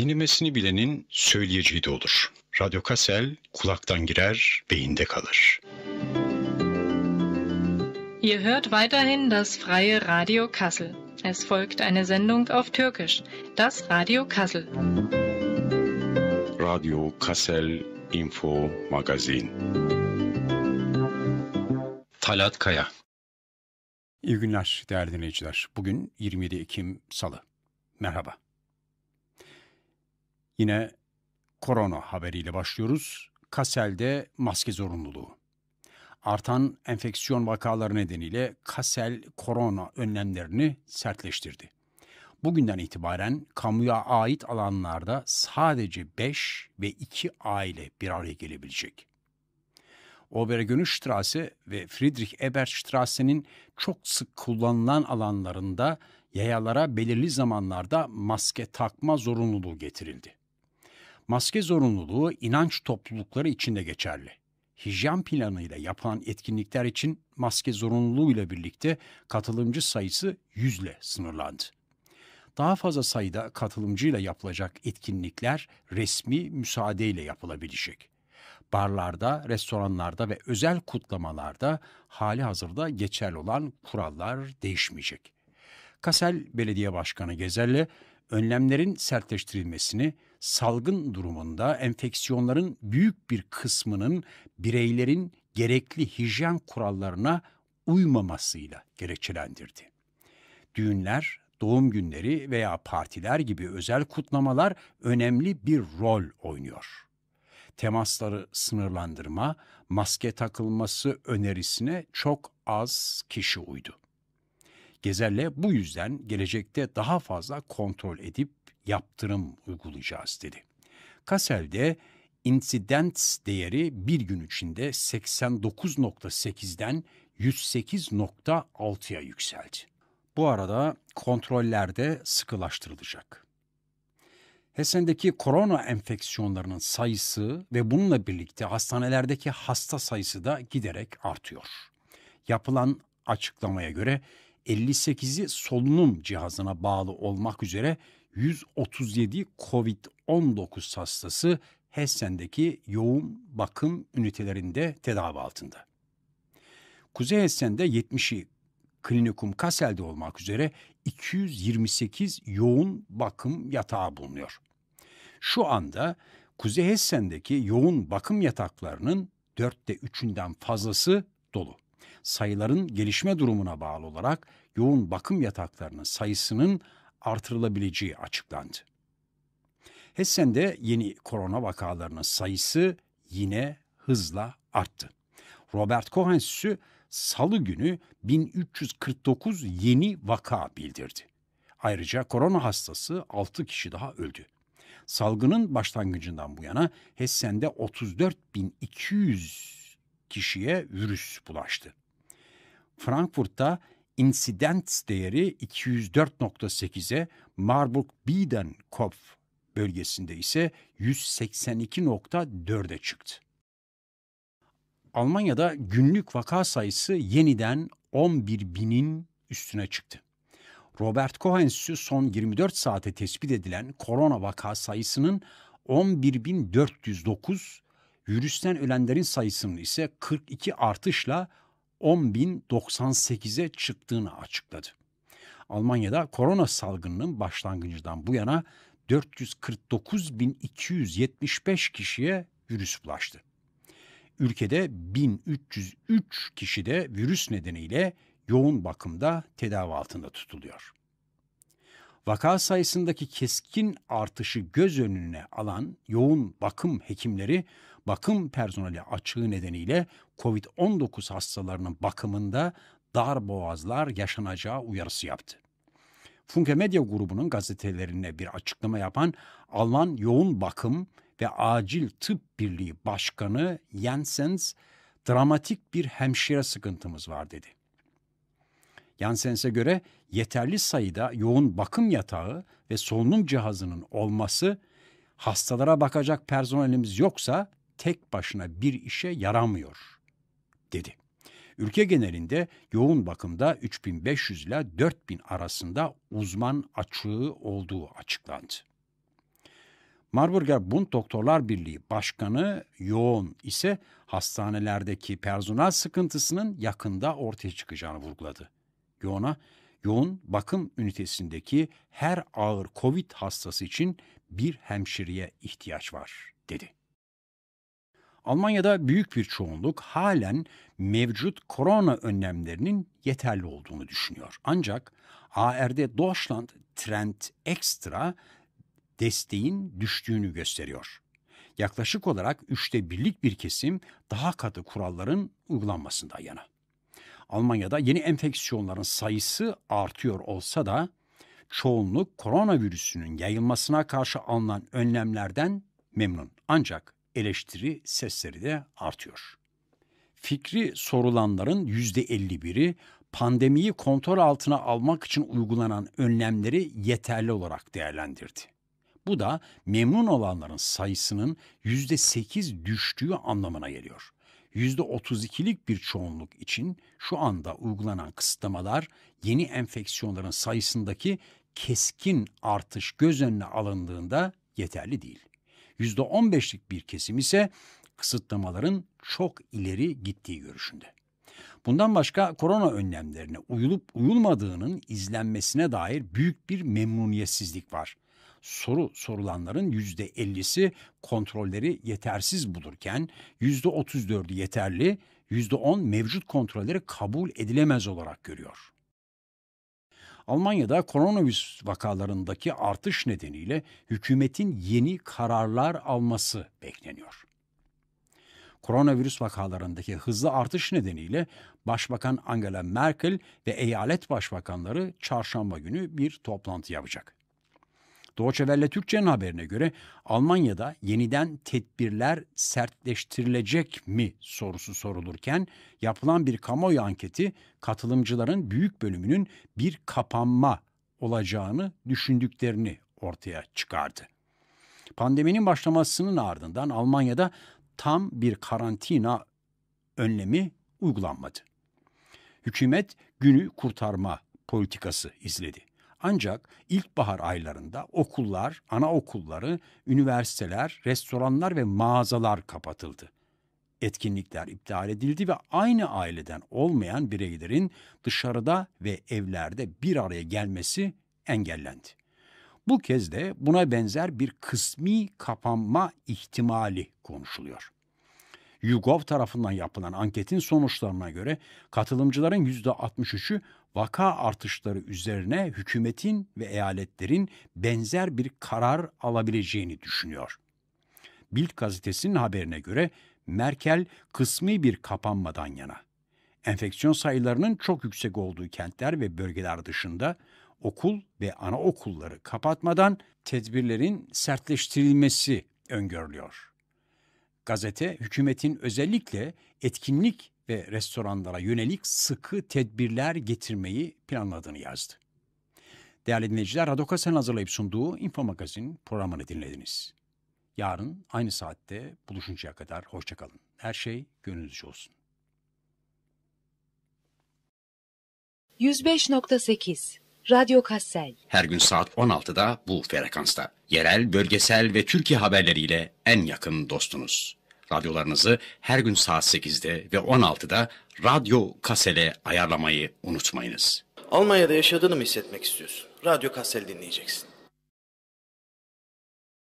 Dinlemesini bilenin söyleyeceği de olur. Radyo Kasel kulaktan girer, beyinde kalır. Ihr hört weiterhin das freie Radio Kassel. Es folgt eine Sendung auf Türkisch, das Radio Kassel. Radio Kassel Info Magazin. Talat Kaya İyi günler değerli dinleyiciler. Bugün 27 Ekim Salı. Merhaba. Yine korona haberiyle başlıyoruz. Kassel'de maske zorunluluğu. Artan enfeksiyon vakaları nedeniyle Kassel korona önlemlerini sertleştirdi. Bugünden itibaren kamuya ait alanlarda sadece 5 ve 2 aile bir araya gelebilecek. Obergönüstrasse ve Friedrich ebert Strassen'in çok sık kullanılan alanlarında yayalara belirli zamanlarda maske takma zorunluluğu getirildi. Maske zorunluluğu inanç toplulukları için de geçerli. Hijyen planıyla yapılan etkinlikler için maske zorunluluğuyla birlikte katılımcı sayısı 100 ile sınırlandı. Daha fazla sayıda katılımcıyla yapılacak etkinlikler resmi müsaadeyle yapılabilecek. Barlarda, restoranlarda ve özel kutlamalarda hali hazırda geçerli olan kurallar değişmeyecek. Kasel Belediye Başkanı Gezer'le önlemlerin sertleştirilmesini, salgın durumunda enfeksiyonların büyük bir kısmının bireylerin gerekli hijyen kurallarına uymamasıyla gerekçelendirdi. Düğünler, doğum günleri veya partiler gibi özel kutlamalar önemli bir rol oynuyor. Temasları sınırlandırma, maske takılması önerisine çok az kişi uydu. Gezerle bu yüzden gelecekte daha fazla kontrol edip yaptırım uygulayacağız dedi. Kassel'de insidents değeri bir gün içinde 89.8'den 108.6'ya yükseldi. Bu arada kontrollerde sıkılaştırılacak. Hessendeki korona enfeksiyonlarının sayısı ve bununla birlikte hastanelerdeki hasta sayısı da giderek artıyor. Yapılan açıklamaya göre 58'i solunum cihazına bağlı olmak üzere 137 COVID-19 hastası Hessen'deki yoğun bakım ünitelerinde tedavi altında. Kuzey Hessen'de 70'i Klinikum Kassel'de olmak üzere 228 yoğun bakım yatağı bulunuyor. Şu anda Kuzey Hessen'deki yoğun bakım yataklarının dörtte üçünden fazlası dolu sayıların gelişme durumuna bağlı olarak yoğun bakım yataklarının sayısının artırılabileceği açıklandı. Hessen'de yeni korona vakalarının sayısı yine hızla arttı. Robert Cohen sü salı günü 1349 yeni vaka bildirdi. Ayrıca korona hastası 6 kişi daha öldü. Salgının başlangıcından bu yana Hessen'de 34.200 kişiye virüs bulaştı. Frankfurt'ta insidens değeri 204.8'e, Marburg-Biedenkopf bölgesinde ise 182.4'e çıktı. Almanya'da günlük vaka sayısı yeniden 11 binin üstüne çıktı. Robert Koch Enstitüsü son 24 saate tespit edilen korona vaka sayısının 11.409, virüsten ölenlerin sayısının ise 42 artışla 10.098'e çıktığını açıkladı. Almanya'da korona salgınının başlangıcından bu yana 449.275 kişiye virüs bulaştı. Ülkede 1303 kişi de virüs nedeniyle yoğun bakımda tedavi altında tutuluyor vaka sayısındaki keskin artışı göz önüne alan yoğun bakım hekimleri bakım personeli açığı nedeniyle COVID-19 hastalarının bakımında dar boğazlar yaşanacağı uyarısı yaptı. Funke Medya grubunun gazetelerine bir açıklama yapan Alman Yoğun Bakım ve Acil Tıp Birliği Başkanı Jensens dramatik bir hemşire sıkıntımız var dedi. Janssens'e göre yeterli sayıda yoğun bakım yatağı ve solunum cihazının olması hastalara bakacak personelimiz yoksa tek başına bir işe yaramıyor dedi. Ülke genelinde yoğun bakımda 3500 ile 4000 arasında uzman açığı olduğu açıklandı. Marburger Bund Doktorlar Birliği Başkanı Yoğun ise hastanelerdeki personel sıkıntısının yakında ortaya çıkacağını vurguladı yoğuna yoğun bakım ünitesindeki her ağır COVID hastası için bir hemşireye ihtiyaç var, dedi. Almanya'da büyük bir çoğunluk halen mevcut korona önlemlerinin yeterli olduğunu düşünüyor. Ancak ARD Deutschland Trend Extra desteğin düştüğünü gösteriyor. Yaklaşık olarak üçte birlik bir kesim daha katı kuralların uygulanmasında yana. Almanya'da yeni enfeksiyonların sayısı artıyor olsa da çoğunluk koronavirüsünün yayılmasına karşı alınan önlemlerden memnun. Ancak eleştiri sesleri de artıyor. Fikri sorulanların yüzde %51'i pandemiyi kontrol altına almak için uygulanan önlemleri yeterli olarak değerlendirdi. Bu da memnun olanların sayısının yüzde %8 düştüğü anlamına geliyor. %32'lik bir çoğunluk için şu anda uygulanan kısıtlamalar yeni enfeksiyonların sayısındaki keskin artış göz önüne alındığında yeterli değil. %15'lik bir kesim ise kısıtlamaların çok ileri gittiği görüşünde. Bundan başka korona önlemlerine uyulup uyulmadığının izlenmesine dair büyük bir memnuniyetsizlik var soru sorulanların yüzde %50'si kontrolleri yetersiz bulurken yüzde %34'ü yeterli, yüzde %10 mevcut kontrolleri kabul edilemez olarak görüyor. Almanya'da koronavirüs vakalarındaki artış nedeniyle hükümetin yeni kararlar alması bekleniyor. Koronavirüs vakalarındaki hızlı artış nedeniyle Başbakan Angela Merkel ve eyalet başbakanları çarşamba günü bir toplantı yapacak. Deutsche Türkçe'nin haberine göre Almanya'da yeniden tedbirler sertleştirilecek mi sorusu sorulurken yapılan bir kamuoyu anketi katılımcıların büyük bölümünün bir kapanma olacağını düşündüklerini ortaya çıkardı. Pandeminin başlamasının ardından Almanya'da tam bir karantina önlemi uygulanmadı. Hükümet günü kurtarma politikası izledi. Ancak ilkbahar aylarında okullar, anaokulları, üniversiteler, restoranlar ve mağazalar kapatıldı. Etkinlikler iptal edildi ve aynı aileden olmayan bireylerin dışarıda ve evlerde bir araya gelmesi engellendi. Bu kez de buna benzer bir kısmi kapanma ihtimali konuşuluyor. YouGov tarafından yapılan anketin sonuçlarına göre katılımcıların %63'ü vaka artışları üzerine hükümetin ve eyaletlerin benzer bir karar alabileceğini düşünüyor. Bild gazetesinin haberine göre Merkel kısmi bir kapanmadan yana. Enfeksiyon sayılarının çok yüksek olduğu kentler ve bölgeler dışında okul ve anaokulları kapatmadan tedbirlerin sertleştirilmesi öngörülüyor gazete hükümetin özellikle etkinlik ve restoranlara yönelik sıkı tedbirler getirmeyi planladığını yazdı. Değerli dinleyiciler, Radokasen hazırlayıp sunduğu Info Magazin programını dinlediniz. Yarın aynı saatte buluşuncaya kadar hoşçakalın. Her şey gönlünüzce olsun. 105.8 Radyo Kassel Her gün saat 16'da bu frekansta. Yerel, bölgesel ve Türkiye haberleriyle en yakın dostunuz radyolarınızı her gün saat 8'de ve 16'da Radyo Kasel'e ayarlamayı unutmayınız. Almanya'da yaşadığını mı hissetmek istiyorsun? Radyo Kasel dinleyeceksin.